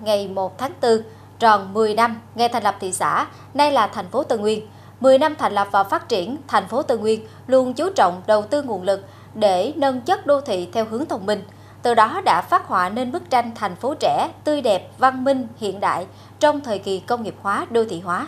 ngày 1 tháng 4, tròn 10 năm ngày thành lập thị xã, nay là thành phố Tân Nguyên. 10 năm thành lập và phát triển, thành phố Tân Nguyên luôn chú trọng đầu tư nguồn lực để nâng chất đô thị theo hướng thông minh. Từ đó đã phát họa nên bức tranh thành phố trẻ, tươi đẹp, văn minh, hiện đại trong thời kỳ công nghiệp hóa, đô thị hóa.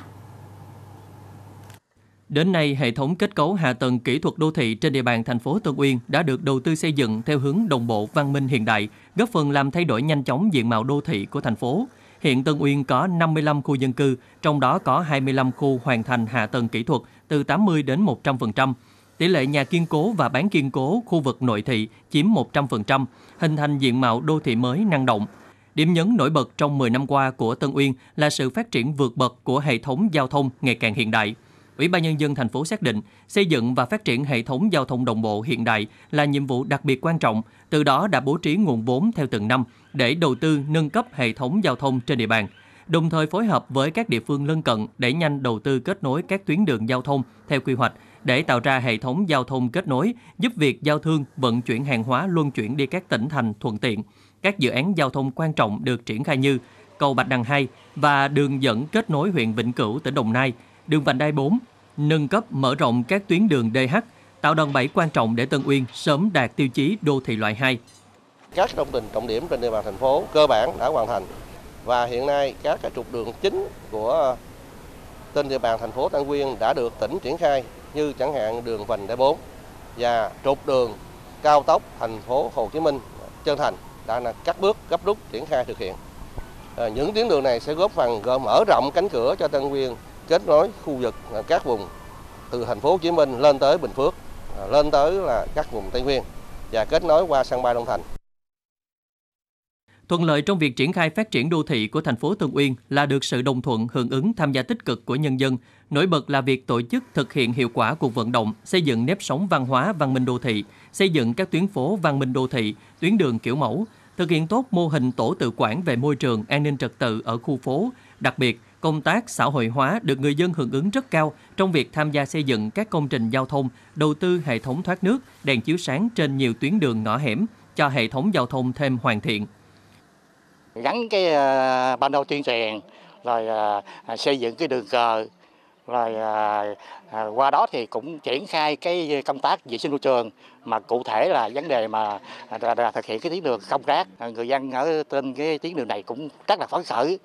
Đến nay, hệ thống kết cấu hạ tầng kỹ thuật đô thị trên địa bàn thành phố Tân Uyên đã được đầu tư xây dựng theo hướng đồng bộ văn minh hiện đại, góp phần làm thay đổi nhanh chóng diện mạo đô thị của thành phố. Hiện Tân Uyên có 55 khu dân cư, trong đó có 25 khu hoàn thành hạ tầng kỹ thuật từ 80 đến 100%. Tỷ lệ nhà kiên cố và bán kiên cố khu vực nội thị chiếm 100%, hình thành diện mạo đô thị mới năng động. Điểm nhấn nổi bật trong 10 năm qua của Tân Uyên là sự phát triển vượt bậc của hệ thống giao thông ngày càng hiện đại. Ủy ban nhân dân thành phố xác định xây dựng và phát triển hệ thống giao thông đồng bộ hiện đại là nhiệm vụ đặc biệt quan trọng, từ đó đã bố trí nguồn vốn theo từng năm để đầu tư nâng cấp hệ thống giao thông trên địa bàn đồng thời phối hợp với các địa phương lân cận để nhanh đầu tư kết nối các tuyến đường giao thông theo quy hoạch để tạo ra hệ thống giao thông kết nối, giúp việc giao thương vận chuyển hàng hóa luân chuyển đi các tỉnh thành thuận tiện. Các dự án giao thông quan trọng được triển khai như cầu Bạch Đằng 2 và đường dẫn kết nối huyện Vĩnh Cửu, tỉnh Đồng Nai, đường vành đai 4, nâng cấp mở rộng các tuyến đường DH, tạo đòn bẩy quan trọng để Tân Uyên sớm đạt tiêu chí đô thị loại 2. Các công trình trọng điểm trên địa bàn thành phố cơ bản đã hoàn thành và hiện nay các trục đường chính của trên địa bàn thành phố Tân Uyên đã được tỉnh triển khai như chẳng hạn đường vành đai 4 và trục đường cao tốc thành phố Hồ Chí Minh Trơn Thành đã là các bước gấp rút triển khai thực hiện. Ờ, những tuyến đường này sẽ góp phần mở rộng cánh cửa cho Tân Uyên kết nối khu vực à, các vùng từ thành phố Hồ Chí Minh lên tới Bình Phước, à, lên tới là các vùng Tây Nguyên và kết nối qua sân bay Long Thành. Thuận lợi trong việc triển khai phát triển đô thị của thành phố Tân Uyên là được sự đồng thuận hưởng ứng tham gia tích cực của nhân dân. Nổi bật là việc tổ chức thực hiện hiệu quả cuộc vận động, xây dựng nếp sống văn hóa văn minh đô thị, xây dựng các tuyến phố văn minh đô thị, tuyến đường kiểu mẫu, thực hiện tốt mô hình tổ tự quản về môi trường, an ninh trật tự ở khu phố, Đặc biệt, công tác xã hội hóa được người dân hưởng ứng rất cao trong việc tham gia xây dựng các công trình giao thông, đầu tư hệ thống thoát nước, đèn chiếu sáng trên nhiều tuyến đường ngõ hẻm cho hệ thống giao thông thêm hoàn thiện. Gắn cái uh, ban đầu tuyên truyền rồi uh, xây dựng cái đường cờ rồi à, qua đó thì cũng triển khai cái công tác vệ sinh môi trường mà cụ thể là vấn đề mà là, là thực hiện cái tuyến đường không rác người dân ở trên cái tuyến đường này cũng rất là phấn khởi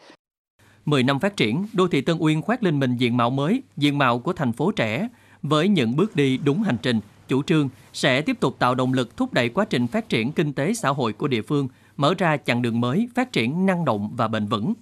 10 năm phát triển, đô thị Tân Uyên khoác lên mình diện mạo mới, diện mạo của thành phố trẻ. Với những bước đi đúng hành trình, chủ trương sẽ tiếp tục tạo động lực thúc đẩy quá trình phát triển kinh tế xã hội của địa phương, mở ra chặng đường mới phát triển năng động và bền vững.